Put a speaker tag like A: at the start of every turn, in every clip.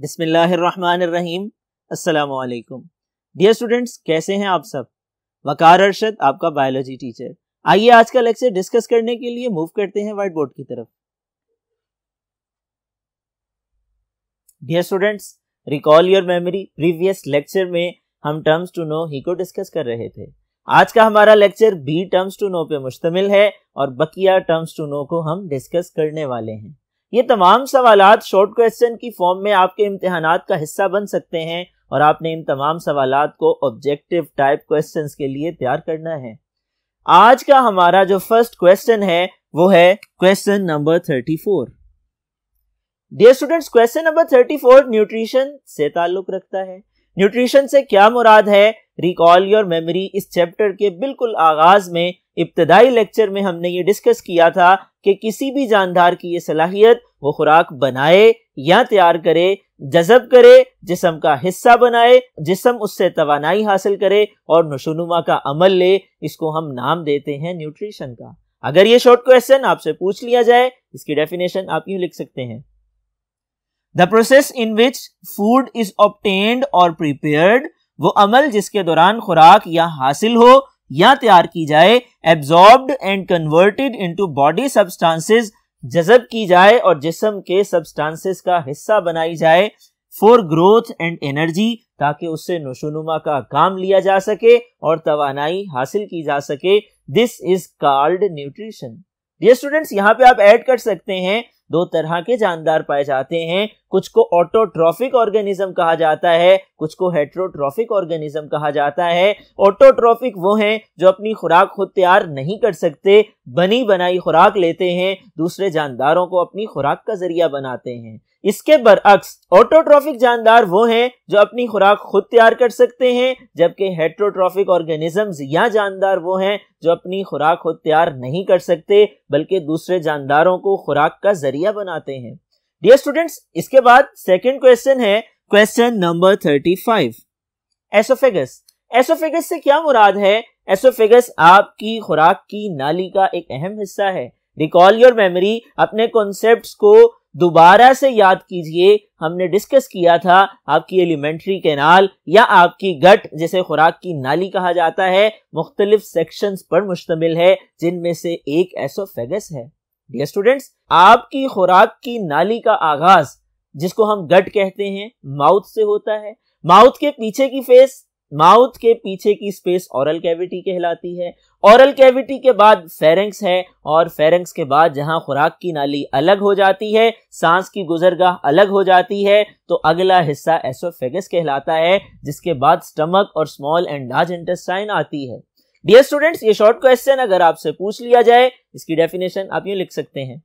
A: बिसमीम असलकुम dear students कैसे हैं आप सब वकार अरशद आपका बायोलॉजी टीचर आइए आज का लेक्चर डिस्कस करने के लिए मूव करते हैं व्हाइट बोर्ड की तरफ dear students recall your memory previous lecture में हम टर्म्स टू नो ही को डिस्कस कर रहे थे आज का हमारा lecture be terms to know पे मुश्तमिल है और बकिया टर्म्स टू नो को हम डिस्कस करने वाले हैं ये तमाम सवाल शॉर्ट क्वेश्चन की फॉर्म में आपके इम्तहान का हिस्सा बन सकते हैं और आपने इन तमाम सवाल को ऑब्जेक्टिव टाइप क्वेश्चन के लिए तैयार करना है आज का हमारा जो फर्स्ट क्वेश्चन है वो है question number thirty four dear students question number thirty four nutrition से ताल्लुक रखता है न्यूट्रिशन से क्या मुराद है रिकॉल योर मेमोरी इस चैप्टर के बिल्कुल आगाज में इब्तदाई लेक्चर में हमने ये डिस्कस किया था कि किसी भी जानदार की ये सलाहियत वो खुराक बनाए या तैयार करे जजब करे जिसम का हिस्सा बनाए जिसम उससे तोानाई हासिल करे और नशोनुमा का अमल ले इसको हम नाम देते हैं न्यूट्रिशन का अगर ये शॉर्ट क्वेश्चन आपसे पूछ लिया जाए इसकी डेफिनेशन आप यूं लिख सकते हैं the process in which food is obtained और प्रिपेयर्ड वो अमल जिसके दौरान खुराक या हासिल हो या तैयार की जाए absorbed and converted into body substances जजब की जाए और जिसम के सब्सटेंसेस का हिस्सा बनाई जाए फॉर ग्रोथ एंड एनर्जी ताकि उससे नशोनुमा का काम लिया जा सके और तोानाई हासिल की जा सके दिस इज कॉल्ड न्यूट्रिशन ये स्टूडेंट्स यहाँ पे आप ऐड कर सकते हैं दो तरह के जानदार पाए जाते हैं कुछ को ऑटोट्रॉफिक ऑर्गेनिज्म कहा जाता है कुछ को हेट्रोट्रॉफिक ऑर्गेनिज्म कहा जाता है ऑटोट्रॉफिक वो हैं जो अपनी खुराक खुद तैयार नहीं कर सकते बनी बनाई खुराक लेते हैं दूसरे जानदारों को अपनी खुराक का जरिया बनाते हैं इसके बरअक्स ऑटोट्रॉफिक जानदार वो हैं जो अपनी खुराक खुद तैयार कर सकते हैं जबकि हेट्रोट्रॉफिक ऑर्गेनिजम्स या जानदार वो हैं जो अपनी खुराक खुद तैयार नहीं कर सकते बल्कि दूसरे जानदारों को खुराक का जरिया बनाते हैं डियर स्टूडेंट्स इसके बाद सेकेंड क्वेश्चन है question number thirty five oesophagus oesophagus से क्या मुराद है एसोफेगस आपकी खुराक की नाली का एक अहम हिस्सा है रिकॉल योर मेमोरी अपने कॉन्सेप्ट्स को दोबारा से याद कीजिए हमने डिस्कस किया था आपकी एलिमेंट्री कैनाल या आपकी गट जिसे खुराक की नाली कहा जाता है मुख्तलिफ सेक्शन पर मुश्तमिल है जिनमें से एक एसोफेगस है डियर स्टूडेंट्स आपकी खुराक की नाली का आगाज जिसको हम गट कहते हैं माउथ से होता है माउथ के पीछे की फेस माउथ के पीछे की स्पेस ऑरल कैविटी कहलाती है ऑरल कैविटी के बाद फेरेंक्स है और फेरेंक्स के बाद जहां खुराक की नाली अलग हो जाती है सांस की गुजरगाह अलग हो जाती है तो अगला हिस्सा एसोफेगस कहलाता है जिसके बाद स्टमक और स्मॉल एंड लार्ज इंटेस्टाइन आती है डियर स्टूडेंट्स ये शॉर्ट क्वेश्चन अगर आपसे पूछ लिया जाए इसकी डेफिनेशन आप यूं लिख सकते हैं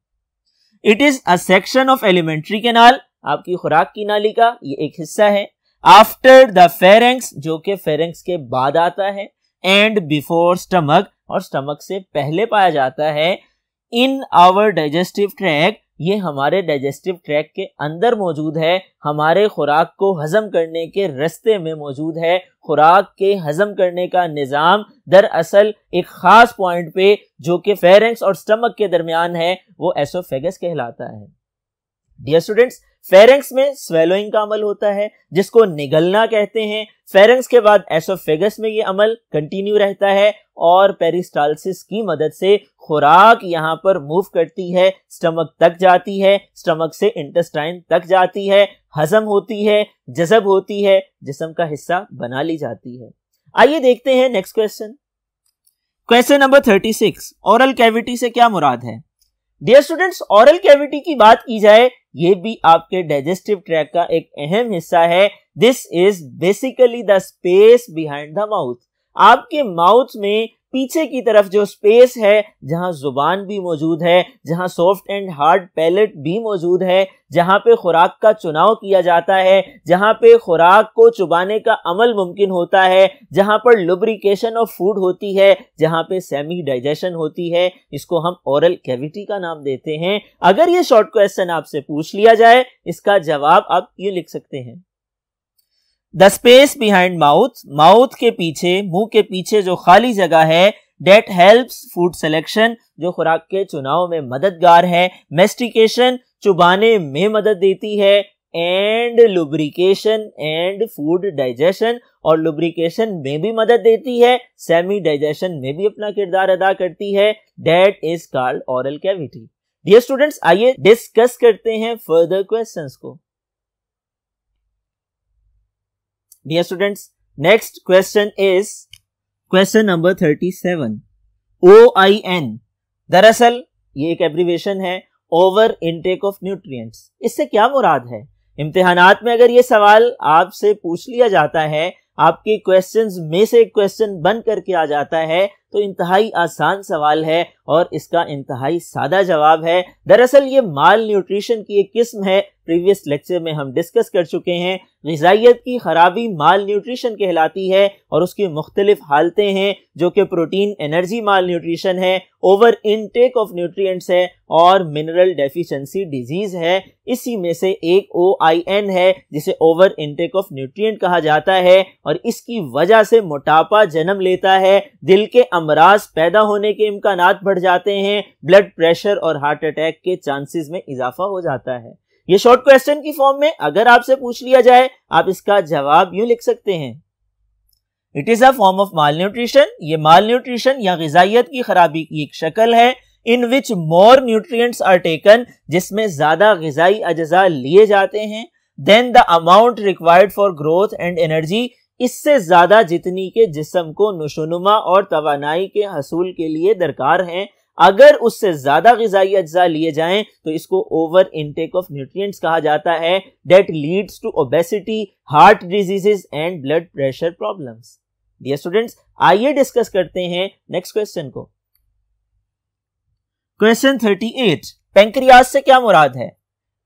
A: it is a section of alimentary canal आपकी खुराक की नाली का ये एक हिस्सा है आफ्टर द फेरेंक्स जो कि फेरेंक्स के बाद आता है एंड बिफोर स्टमक और स्टमक से पहले पाया जाता है इन आवर डाइजेस्टिव ट्रैक ये हमारे डाइजेस्टिव ट्रैक के अंदर मौजूद है हमारे खुराक को हजम करने के रस्ते में मौजूद है खुराक के हजम करने का निज़ाम दरअसल एक ख़ास पॉइंट पे जो कि फेरेंक्स और स्टमक के दरमियान है वो एसोफेगस कहलाता है डियर स्टूडेंट्स फेरेंक्स में स्वेलोइंग का अमल होता है जिसको निगलना कहते हैं फेरेंक्स के बाद एसोफेगस में ये अमल कंटिन्यू रहता है और पेरिस्टालसिस की मदद से खुराक यहाँ पर मूव करती है स्टमक तक जाती है स्टमक से इंटेस्टाइन तक जाती है हजम होती है जजब होती है जिसम का हिस्सा बना ली जाती है आइए देखते हैं next question question number thirty six oral cavity से क्या मुराद है डियर स्टूडेंट्स ऑरल कैविटी की बात की जाए ये भी आपके डाइजेस्टिव ट्रैक का एक अहम हिस्सा है this is basically the space behind the mouth आपके माउथ में पीछे की तरफ जो स्पेस है जहां जुबान भी मौजूद है जहां सॉफ्ट एंड हार्ड पैलेट भी मौजूद है जहां पे खुराक का चुनाव किया जाता है जहां पे खुराक को चुबाने का अमल मुमकिन होता है जहां पर लुब्रिकेशन ऑफ फूड होती है जहां पे सेमी डाइजेशन होती है इसको हम ओरल कैविटी का नाम देते हैं अगर ये शॉर्ट क्वेश्चन आपसे पूछ लिया जाए इसका जवाब आप ये लिख सकते हैं the space behind mouth mouth के पीछे मुंह के पीछे जो खाली जगह है डेट हेल्प्स फूड सिलेक्शन जो खुराक के चुनाव में मददगार है मेस्टिकेशन चुबाने में मदद देती है and lubrication and food digestion और लुब्रिकेशन में भी मदद देती है सेमी डाइजेशन में भी अपना किरदार अदा करती है that is called oral cavity dear students आइए डिस्कस करते हैं फर्दर क्वेश्चंस को dear students next question is question number thirty seven O I N दरअसल ये एक एब्रीवेशन है ओवर इनटेक ऑफ न्यूट्रिएंट्स इससे क्या मुराद है इम्तिहानात में अगर ये सवाल आपसे पूछ लिया जाता है आपके क्वेश्चंस में से एक क्वेश्चन बन करके आ जाता है तो इंतहाई आसान सवाल है और इसका इंतहाई सादा जवाब है दरअसल ये माल न्यूट्रिशन की एक किस्म है प्रीवियस लेक्चर में हम डिस्कस कर चुके हैं गजाइत की खराबी माल न्यूट्रिशन कहलाती है और उसकी मुख्तलिफ हालतें हैं जो कि प्रोटीन एनर्जी माल न्यूट्रिशन है ओवर इनटेक ऑफ न्यूट्रिएंट्स है और मिनरल डेफिशिएंसी डिजीज है इसी में से एक ओ आई एन है जिसे ओवर इनटेक ऑफ न्यूट्रिएंट कहा जाता है और इसकी वजह से मोटापा जन्म लेता है दिल के अमराज पैदा होने के इम्कान बढ़ जाते हैं ब्लड प्रेशर और हार्ट अटैक के चांसेस में इजाफा हो जाता है ये शॉर्ट क्वेश्चन की फॉर्म में अगर आपसे पूछ लिया जाए आप इसका जवाब यूं लिख सकते हैं it is a form of malnutrition ये माल न्यूट्रिशन या गजाइत की खराबी की एक शक्ल है in which more nutrients are taken जिसमें ज्यादा गजाई अज्जा लिए जाते हैं than the amount required for growth and energy इससे ज्यादा जितनी के जिसम को नुशोनुमा और तोानाई के हसूल के लिए दरकार है अगर उससे ज्यादा गजाई अज्जा लिए जाएं तो इसको ओवर इनटेक ऑफ न्यूट्रिएंट्स कहा जाता है that leads to obesity heart diseases and blood pressure problems dear students आइए डिस्कस करते हैं नेक्स्ट क्वेश्चन को क्वेश्चन 38 पेंक्रियाज से क्या मुराद है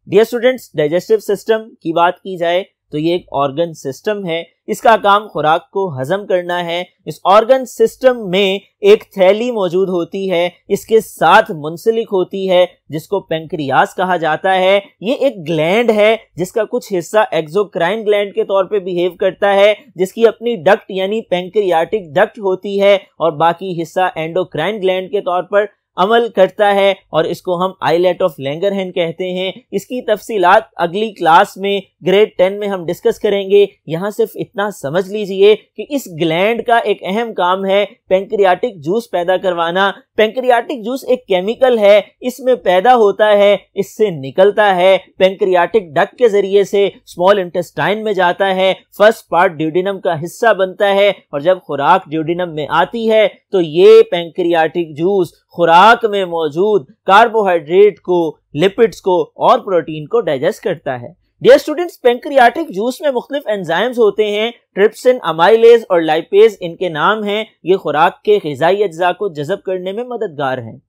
A: डियर स्टूडेंट्स डाइजेस्टिव सिस्टम की बात की जाए तो ये एक ऑर्गन सिस्टम है इसका काम खुराक को हजम करना है इस ऑर्गन सिस्टम में एक थैली मौजूद होती है इसके साथ मुंसलिक होती है जिसको पेंक्रियास कहा जाता है ये एक ग्लैंड है जिसका कुछ हिस्सा एक्सोक्राइन ग्लैंड के तौर पे बिहेव करता है जिसकी अपनी डक्ट यानी पेंक्रियाटिक डक्ट होती है और बाकी हिस्सा एंडोक्राइन ग्लैंड के तौर पर अमल करता है और इसको हम आईलेट ऑफ लैंगरहन कहते हैं इसकी तफसीलात अगली क्लास में ग्रेड टेन में हम डिस्कस करेंगे यहाँ सिर्फ इतना समझ लीजिए कि इस ग्लैंड का एक अहम काम है पेंक्रियाटिक जूस पैदा करवाना पेंक्रियाटिक जूस एक केमिकल है इसमें पैदा होता है इससे निकलता है पेंक्रियाटिक डक के जरिए से स्मॉल इंटेस्टाइन में जाता है फर्स्ट पार्ट ड्यूडिनम का हिस्सा बनता है और जब खुराक ड्यूडिनम में आती है तो ये पेंक्रियाटिक जूस खुराक खुराक में मौजूद कार्बोहाइड्रेट को लिपिड्स को और प्रोटीन को डाइजेस्ट करता है डियर स्टूडेंट्स पेंक्रियाटिक जूस में मुख्तलिफ एंजाइम्स होते हैं ट्रिप्सिन अमाइलेज और लाइपेज इनके नाम हैं ये खुराक के गजाई अज्जा को जजब करने में मददगार हैं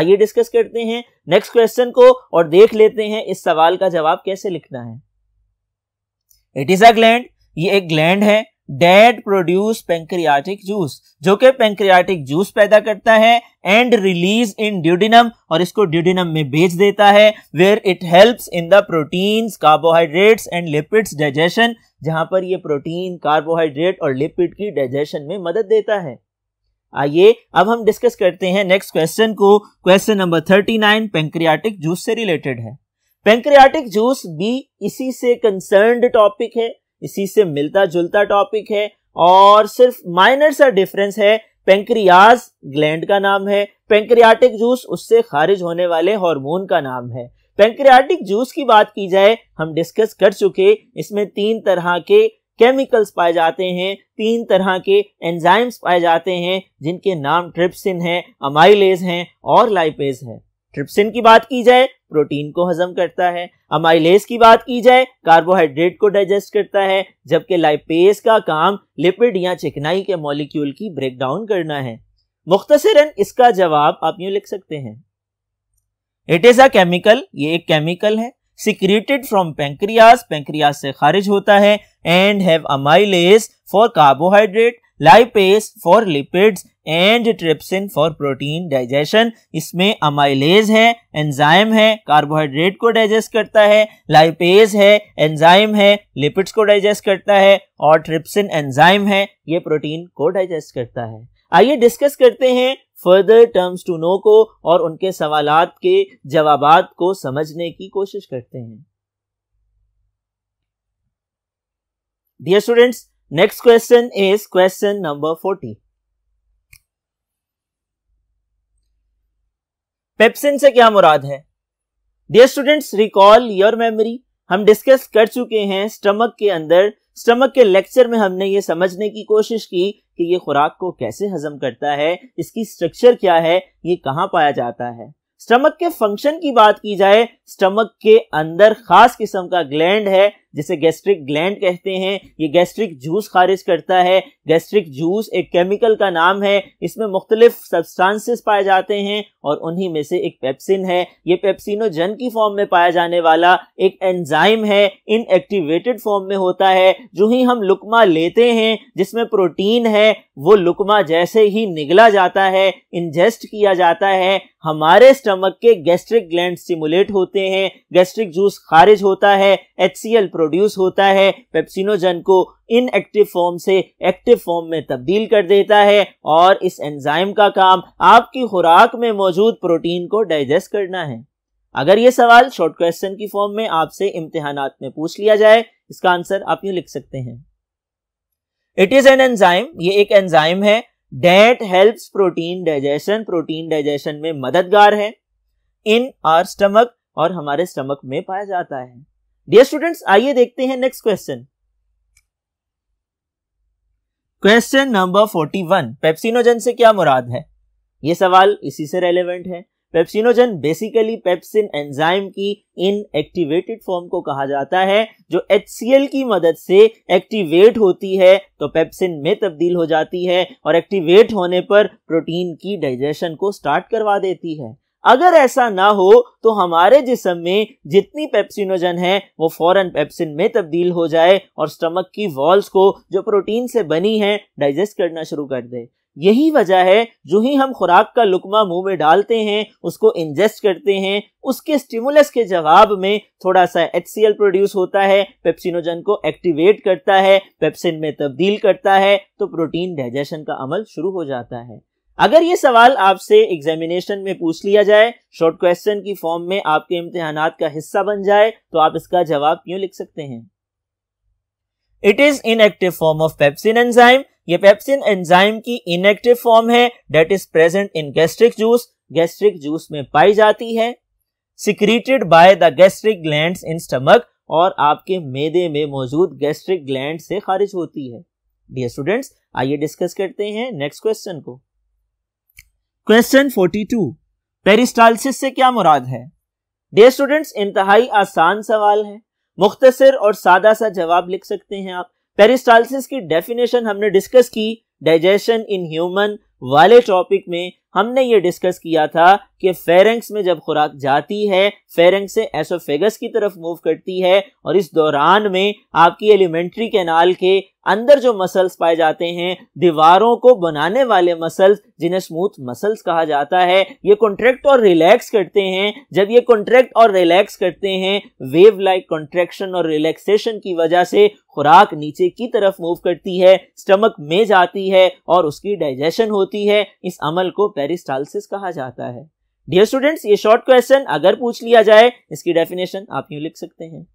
A: आइए डिस्कस करते हैं नेक्स्ट क्वेश्चन को और देख लेते हैं इस सवाल का जवाब कैसे लिखना है इट इज अ ग्लैंड ये एक ग्लैंड है डेट प्रोड्यूस पेंक्रियाटिक जूस जो कि पेंक्रियाटिक जूस पैदा करता है एंड रिलीज इन ड्यूडिनम और इसको ड्यूडिनम में बेच देता है where it helps in the proteins carbohydrates and lipids digestion जहां पर ये प्रोटीन कार्बोहाइड्रेट और लिपिड की डाइजेशन में मदद देता है आइए अब हम डिस्कस करते हैं नेक्स्ट क्वेश्चन को question number thirty nine pancreatic juice से रिलेटेड है पेंक्रियाटिक जूस भी इसी से कंसर्न्ड टॉपिक है इसी से मिलता जुलता टॉपिक है और सिर्फ माइनर सा डिफरेंस है पेंक्रियाज ग्लैंड का नाम है पेंक्रियाटिक जूस उससे खारिज होने वाले हार्मोन का नाम है पेंक्रियाटिक जूस की बात की जाए हम डिस्कस कर चुके इसमें तीन तरह के केमिकल्स पाए जाते हैं तीन तरह के एंजाइम्स पाए जाते हैं जिनके नाम ट्रिप्सिन है अमाइलेज हैं और लाइपेज है ट्रिप्सिन की बात की जाए प्रोटीन को हजम करता है अमाइलेज की बात की जाए कार्बोहाइड्रेट को डाइजेस्ट करता है जबकि लाइपेज का काम लिपिड या चिकनाई के मॉलिक्यूल की ब्रेक डाउन करना है मुख्तसरन इसका जवाब आप यूं लिख सकते हैं इट इज अ केमिकल ये एक केमिकल है सिक्रेटेड फ्रॉम पेंक्रियाज पेंक्रियाज से खारिज होता है and have amylase for carbohydrate lipase for lipids and trypsin for protein digestion इसमें अमाइलेज है एंजाइम है कार्बोहाइड्रेट को डाइजेस्ट करता है लाइपेज है एंजाइम है लिपिड्स को डाइजेस्ट करता है और ट्रिप्सिन एंजाइम है ये प्रोटीन को डाइजेस्ट करता है आइए डिस्कस करते हैं फर्दर टर्म्स टू नो को और उनके सवाल के जवाब को समझने की कोशिश करते हैं dear students Next question is question number 40. Pepsin से क्या मुराद है dear students recall your memory हम डिस्कस कर चुके हैं स्टमक के अंदर स्टमक के लेक्चर में हमने ये समझने की कोशिश की कि ये खुराक को कैसे हजम करता है इसकी स्ट्रक्चर क्या है ये कहाँ पाया जाता है स्टमक के फंक्शन की बात की जाए स्टमक के अंदर खास किस्म का ग्लैंड है जिसे गैस्ट्रिक ग्लैंड कहते हैं ये गैस्ट्रिक जूस खारिज करता है गैस्ट्रिक जूस एक केमिकल का नाम है इसमें मुख्तलिफ सब्सटांसेस पाए जाते हैं और उन्हीं में से एक पेप्सिन है ये पेप्सिनोजन की फॉर्म में पाया जाने वाला एक एंजाइम है इनएक्टिवेटेड फॉर्म में होता है जो ही हम लुकमा लेते हैं जिसमें प्रोटीन है वो लुकमा जैसे ही निगला जाता है इंजेस्ट किया जाता है हमारे स्टमक के गैस्ट्रिक ग्लैंड स्टिमुलेट होते हैं गैस्ट्रिक जूस खारिज होता है एच प्रोटीन प्रोड्यूस होता है पेप्सिनोजन को इनएक्टिव फॉर्म से एक्टिव फॉर्म में तब्दील कर देता है और इस एंजाइम का काम आपकी खुराक में मौजूद प्रोटीन को डाइजेस्ट करना है अगर ये सवाल शॉर्ट क्वेश्चन की फॉर्म में आपसे इम्तिहानात में पूछ लिया जाए इसका आंसर आप ये लिख सकते हैं इट इज एन एंजाइम ये एक एंजाइम है that helps protein digestion protein digestion में मददगार है इन आर स्टमक और हमारे स्टमक में पाया जाता है डियर स्टूडेंट्स आइए देखते हैं next question question number forty one pepsinogen से क्या मुराद है ये सवाल इसी से रेलेवेंट है पेप्सिनोजन बेसिकली पेप्सिन एंजाइम की इन एक्टिवेटेड फॉर्म को कहा जाता है जो एच की मदद से एक्टिवेट होती है तो पेप्सिन में तब्दील हो जाती है और एक्टिवेट होने पर प्रोटीन की डाइजेशन को स्टार्ट करवा देती है अगर ऐसा ना हो तो हमारे जिसम में जितनी पेप्सिनोजन है वो फौरन पेप्सिन में तब्दील हो जाए और स्टमक की वॉल्स को जो प्रोटीन से बनी है डाइजेस्ट करना शुरू कर दे यही वजह है जो ही हम खुराक का लुकमा मुंह में डालते हैं उसको इंजेस्ट करते हैं उसके स्टिमुलस के जवाब में थोड़ा सा एच प्रोड्यूस होता है पेप्सिनोजन को एक्टिवेट करता है पेप्सिन में तब्दील करता है तो प्रोटीन डाइजेशन का अमल शुरू हो जाता है अगर ये सवाल आपसे एग्जामिनेशन में पूछ लिया जाए शॉर्ट क्वेश्चन की फॉर्म में आपके इम्तिहान का हिस्सा बन जाए तो आप इसका जवाब क्यों लिख सकते हैं it is inactive form of pepsin enzyme ये पेप्सिन एंजाइम की इनएक्टिव फॉर्म है that is present in gastric juice gastric juice में पाई जाती है secreted by the gastric gland in stomach और आपके मेदे में मौजूद गैस्ट्रिक ग्लैंड से खारिज होती है डियर स्टूडेंट्स आइए डिस्कस करते हैं नेक्स्ट क्वेश्चन को क्वेश्चन 42 पेरिस्टालसिस से क्या मुराद है डे स्टूडेंट्स इंतहाई आसान सवाल है मुख्तसर और सादा सा जवाब लिख सकते हैं आप पेरिस्टालसिस की डेफिनेशन हमने डिस्कस की डाइजेशन इन ह्यूमन वाले टॉपिक में हमने ये डिस्कस किया था कि फेरेंक्स में जब खुराक जाती है फेरेंक्स से एसोफेगस की तरफ मूव करती है और इस दौरान में आपकी एलिमेंट्री कैनाल के अंदर जो मसल्स पाए जाते हैं दीवारों को बनाने वाले मसल्स जिन्हें स्मूथ मसल्स कहा जाता है ये कॉन्ट्रैक्ट और रिलैक्स करते हैं जब ये कॉन्ट्रैक्ट और रिलैक्स करते हैं वेव लाइक कॉन्ट्रैक्शन और रिलैक्सेशन की वजह से खुराक नीचे की तरफ मूव करती है स्टमक में जाती है और उसकी डाइजेशन होती है इस अमल को पेरिस्टालसिस कहा जाता है डियर स्टूडेंट्स ये शॉर्ट क्वेश्चन अगर पूछ लिया जाए इसकी डेफिनेशन आप यूँ लिख सकते हैं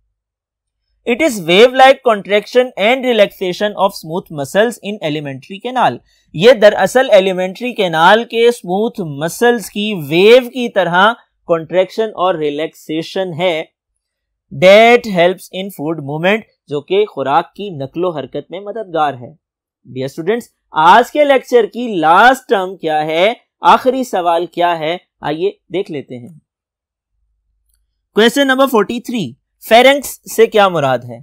A: it is wave like contraction and relaxation of smooth muscles in alimentary canal ये दरअसल एलिमेंट्री केनाल के स्मूथ मसल्स की वेव की तरह कॉन्ट्रेक्शन और रिलैक्सेशन है that help in food movement जो कि खुराक की नकलो हरकत में मददगार है डियर स्टूडेंट्स आज के लेक्चर की लास्ट टर्म क्या है आखिरी सवाल क्या है आइए देख लेते हैं question number forty three pharynx से क्या मुराद है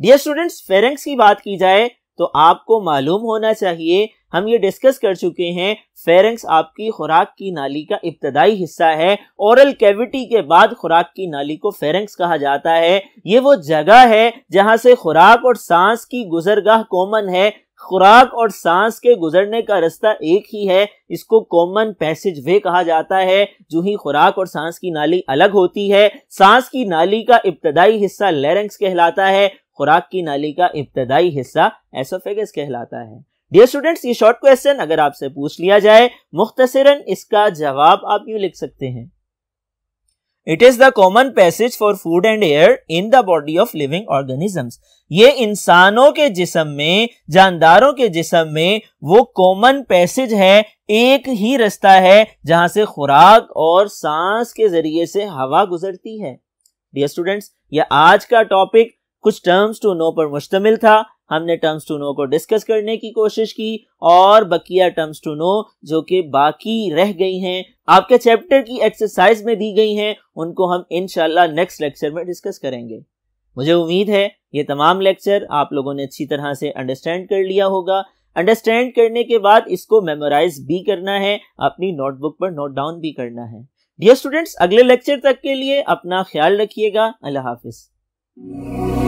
A: डियर स्टूडेंट्स फेरेंक्स की बात की जाए तो आपको मालूम होना चाहिए हम ये डिस्कस कर चुके हैं फेरेंक्स आपकी खुराक की नाली का इब्तदाई हिस्सा है ओरल कैविटी के बाद खुराक की नाली को फेरेंक्स कहा जाता है ये वो जगह है जहां से खुराक और सांस की गुजरगाह कॉमन है खुराक और सांस के गुजरने का रास्ता एक ही है इसको कॉमन पैसेज वे कहा जाता है जो ही खुराक और सांस की नाली अलग होती है सांस की नाली का इब्तदाई हिस्सा लेरेंक्स कहलाता है खुराक की नाली का इब्तदाई हिस्सा एसोफेगस कहलाता है डियर स्टूडेंट्स ये शॉर्ट क्वेश्चन अगर आपसे पूछ लिया जाए मुख्तसरन इसका जवाब आप यूं लिख सकते हैं it is the common passage for food and air in the body of living organisms ये इंसानों के जिसम में जानदारों के जिसम में वो कॉमन पैसेज है एक ही रास्ता है जहां से खुराक और सांस के जरिए से हवा गुजरती है डियर स्टूडेंट्स ये आज का टॉपिक कुछ टर्म्स टू नो पर मुश्तमिल था हमने टर्म्स टू नो को डिस्कस करने की कोशिश की और बकिया टर्म्स टू नो जो कि बाकी रह गई हैं आपके चैप्टर की एक्सरसाइज में दी गई हैं उनको हम इनशाला नेक्स्ट लेक्चर में डिस्कस करेंगे मुझे उम्मीद है ये तमाम लेक्चर आप लोगों ने अच्छी तरह से अंडरस्टैंड कर लिया होगा अंडरस्टैंड करने के बाद इसको मेमोराइज भी करना है अपनी नोटबुक पर नोट डाउन भी करना है डियर स्टूडेंट्स अगले लेक्चर तक के लिए अपना ख्याल रखिएगा अल्लाह हाफिज़